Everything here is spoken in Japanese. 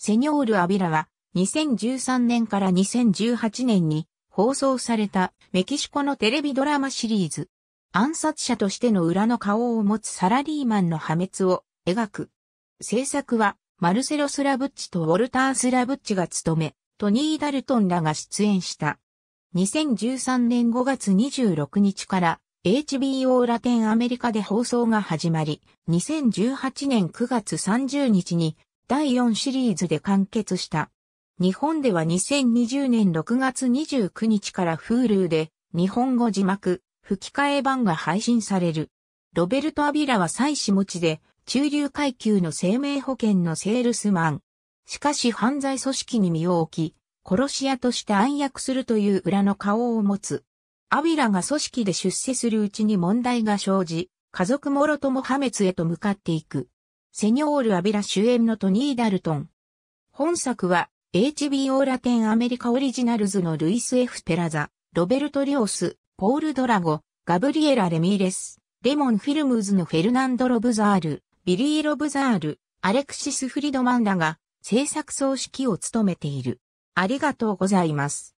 セニョール・アビラは2013年から2018年に放送されたメキシコのテレビドラマシリーズ。暗殺者としての裏の顔を持つサラリーマンの破滅を描く。制作はマルセロ・スラブッチとウォルター・スラブッチが務め、トニー・ダルトンらが出演した。2013年5月26日から HBO ラテンアメリカで放送が始まり、2018年9月30日に第4シリーズで完結した。日本では2020年6月29日から Hulu で日本語字幕、吹き替え版が配信される。ロベルト・アビラは妻子持ちで中流階級の生命保険のセールスマン。しかし犯罪組織に身を置き、殺し屋として暗躍するという裏の顔を持つ。アビラが組織で出世するうちに問題が生じ、家族もろとも破滅へと向かっていく。セニョール・アビラ主演のトニー・ダルトン。本作は HBO ラテンアメリカオリジナルズのルイス・ F・ ペラザ、ロベルト・リオス、ポール・ドラゴ、ガブリエラ・レミーレス、レモン・フィルムズのフェルナンド・ロブザール、ビリー・ロブザール、アレクシス・フリドマンらが制作総指揮を務めている。ありがとうございます。